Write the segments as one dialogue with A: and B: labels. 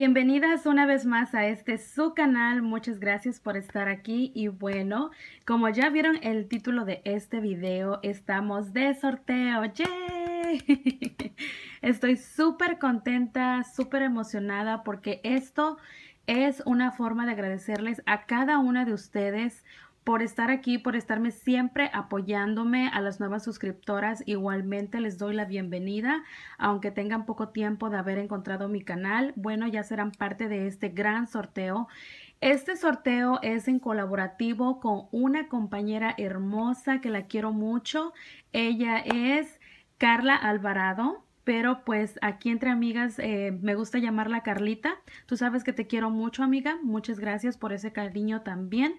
A: Bienvenidas una vez más a este su canal, muchas gracias por estar aquí y bueno, como ya vieron el título de este video, estamos de sorteo, ¡yay! Estoy súper contenta, súper emocionada porque esto es una forma de agradecerles a cada una de ustedes por estar aquí, por estarme siempre apoyándome a las nuevas suscriptoras. Igualmente les doy la bienvenida, aunque tengan poco tiempo de haber encontrado mi canal. Bueno, ya serán parte de este gran sorteo. Este sorteo es en colaborativo con una compañera hermosa que la quiero mucho. Ella es Carla Alvarado pero pues aquí entre amigas eh, me gusta llamarla Carlita. Tú sabes que te quiero mucho, amiga. Muchas gracias por ese cariño también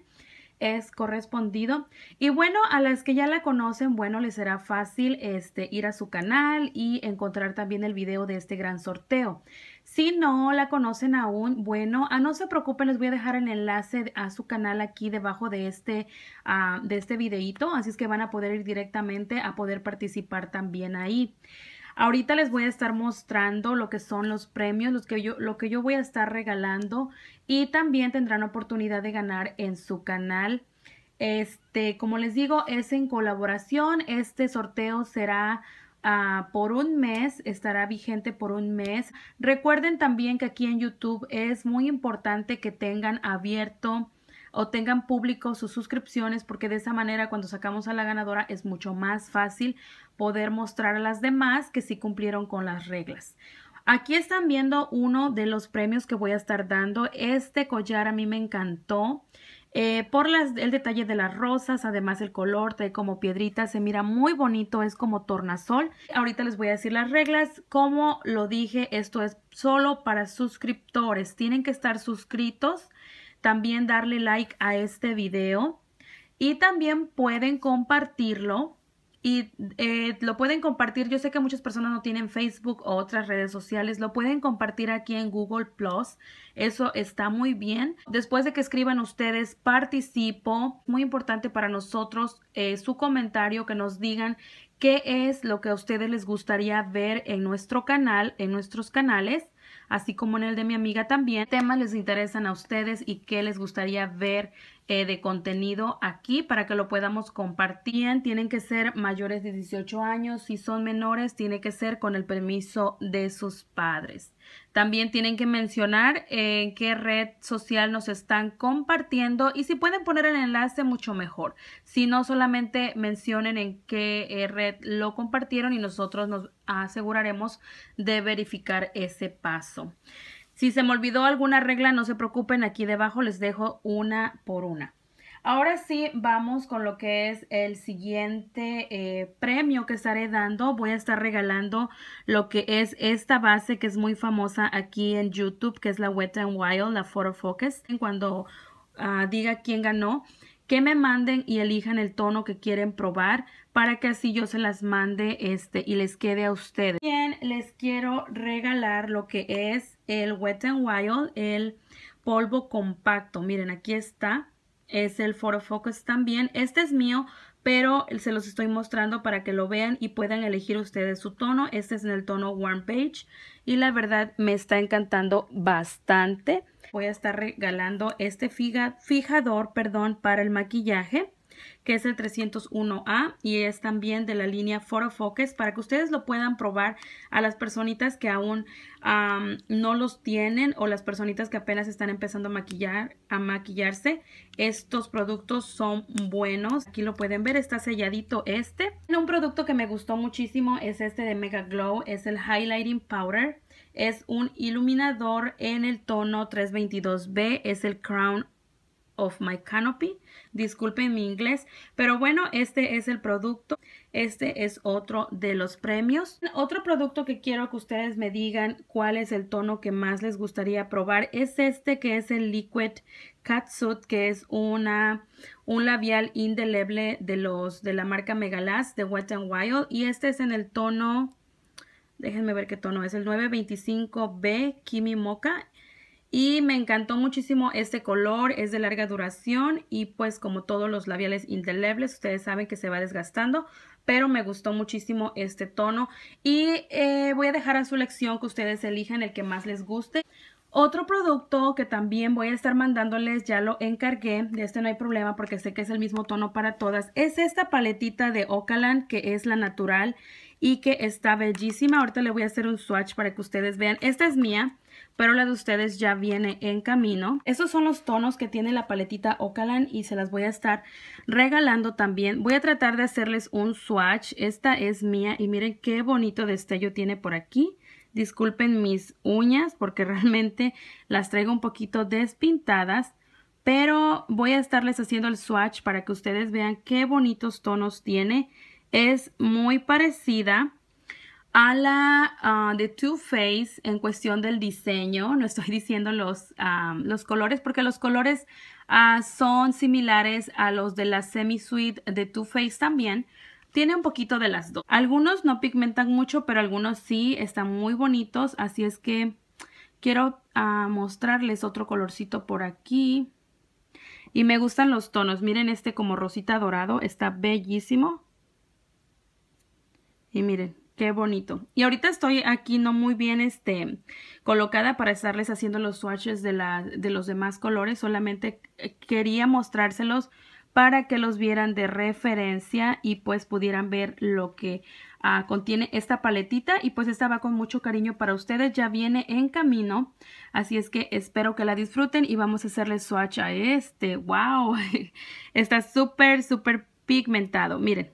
A: es correspondido. Y bueno, a las que ya la conocen, bueno, les será fácil este, ir a su canal y encontrar también el video de este gran sorteo. Si no la conocen aún, bueno, a ah, no se preocupen, les voy a dejar el enlace a su canal aquí debajo de este, ah, de este videito, así es que van a poder ir directamente a poder participar también ahí. Ahorita les voy a estar mostrando lo que son los premios, los que yo, lo que yo voy a estar regalando y también tendrán oportunidad de ganar en su canal. Este, como les digo, es en colaboración. Este sorteo será ah, por un mes, estará vigente por un mes. Recuerden también que aquí en YouTube es muy importante que tengan abierto o tengan público sus suscripciones porque de esa manera cuando sacamos a la ganadora es mucho más fácil poder mostrar a las demás que si cumplieron con las reglas. Aquí están viendo uno de los premios que voy a estar dando. Este collar a mí me encantó. Eh, por el detalle de las rosas, además el color, de como piedrita, se mira muy bonito, es como tornasol. Ahorita les voy a decir las reglas. Como lo dije, esto es solo para suscriptores. Tienen que estar suscritos también darle like a este video y también pueden compartirlo y eh, lo pueden compartir. Yo sé que muchas personas no tienen Facebook o otras redes sociales. Lo pueden compartir aquí en Google Plus. Eso está muy bien. Después de que escriban ustedes, participo. Muy importante para nosotros eh, su comentario, que nos digan qué es lo que a ustedes les gustaría ver en nuestro canal, en nuestros canales así como en el de mi amiga también. temas les interesan a ustedes y qué les gustaría ver eh, de contenido aquí para que lo podamos compartir? Tienen que ser mayores de 18 años, si son menores tiene que ser con el permiso de sus padres. También tienen que mencionar en eh, qué red social nos están compartiendo y si pueden poner el enlace mucho mejor. Si no, solamente mencionen en qué eh, red lo compartieron y nosotros nos aseguraremos de verificar ese paso. Si se me olvidó alguna regla, no se preocupen, aquí debajo les dejo una por una. Ahora sí, vamos con lo que es el siguiente eh, premio que estaré dando. Voy a estar regalando lo que es esta base que es muy famosa aquí en YouTube, que es la Wet n Wild, la Photo Focus. Cuando ah, diga quién ganó, que me manden y elijan el tono que quieren probar para que así yo se las mande este y les quede a ustedes. Bien, les quiero regalar lo que es el Wet n Wild, el polvo compacto. Miren, aquí está es el forofocus Focus también. Este es mío, pero se los estoy mostrando para que lo vean y puedan elegir ustedes su tono. Este es en el tono Warm Page y la verdad me está encantando bastante. Voy a estar regalando este fijador perdón, para el maquillaje que es el 301A y es también de la línea Photo Focus para que ustedes lo puedan probar a las personitas que aún no los tienen o las personitas que apenas están empezando a a maquillarse. Estos productos son buenos. Aquí lo pueden ver, está selladito este. Un producto que me gustó muchísimo es este de Mega Glow, es el Highlighting Powder. Es un iluminador en el tono 322B, es el Crown of my canopy. Disculpen mi inglés, pero bueno, este es el producto. Este es otro de los premios. Otro producto que quiero que ustedes me digan cuál es el tono que más les gustaría probar es este que es el Liquid Catsuit, que es una, un labial indeleble de, los, de la marca Megalast de Wet n Wild. Y este es en el tono, déjenme ver qué tono es, el 925B Kimi Mocha. Y me encantó muchísimo este color, es de larga duración y pues como todos los labiales indelebles, ustedes saben que se va desgastando, pero me gustó muchísimo este tono. Y eh, voy a dejar a su elección que ustedes elijan el que más les guste. Otro producto que también voy a estar mandándoles, ya lo encargué, de este no hay problema porque sé que es el mismo tono para todas, es esta paletita de Ocalan que es la natural y que está bellísima. Ahorita le voy a hacer un swatch para que ustedes vean. Esta es mía, pero la de ustedes ya viene en camino. esos son los tonos que tiene la paletita Ocalan y se las voy a estar regalando también. Voy a tratar de hacerles un swatch. Esta es mía y miren qué bonito destello tiene por aquí. Disculpen mis uñas porque realmente las traigo un poquito despintadas. Pero voy a estarles haciendo el swatch para que ustedes vean qué bonitos tonos tiene. Es muy parecida a la ah, de Too Faced en cuestión del diseño. No estoy diciendo los, ah, los colores porque los colores ah, son similares a los de la Semi Suite de Too Faced también. Tiene un poquito de las dos. Algunos no pigmentan mucho, pero algunos sí están muy bonitos. Así es que quiero ah, mostrarles otro colorcito por aquí. Y me gustan los tonos. Miren este como rosita dorado. Está bellísimo. Y miren, qué bonito. Y ahorita estoy aquí no muy bien este, colocada para estarles haciendo los swatches de, la, de los demás colores. Solamente eh, quería mostrárselos para que los vieran de referencia y pues pudieran ver lo que ah, contiene esta paletita y pues esta va con mucho cariño para ustedes, ya viene en camino, así es que espero que la disfruten y vamos a hacerle swatch a este, wow, está súper súper pigmentado, miren.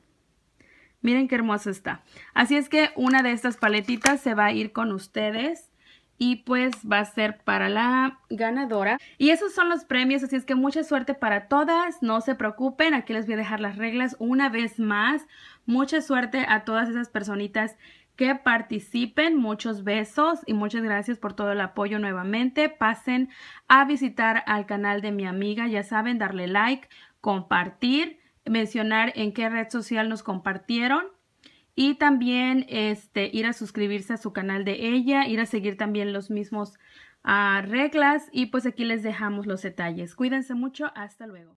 A: Miren qué hermosa está. Así es que una de estas paletitas se va a ir con ustedes y pues va a ser para la ganadora. Y esos son los premios, así es que mucha suerte para todas, no se preocupen, aquí les voy a dejar las reglas una vez más. Mucha suerte a todas esas personitas que participen, muchos besos y muchas gracias por todo el apoyo nuevamente. Pasen a visitar al canal de mi amiga, ya saben, darle like, compartir, mencionar en qué red social nos compartieron y también este, ir a suscribirse a su canal de ella, ir a seguir también los mismos ah, reglas y pues aquí les dejamos los detalles. Cuídense mucho, hasta luego.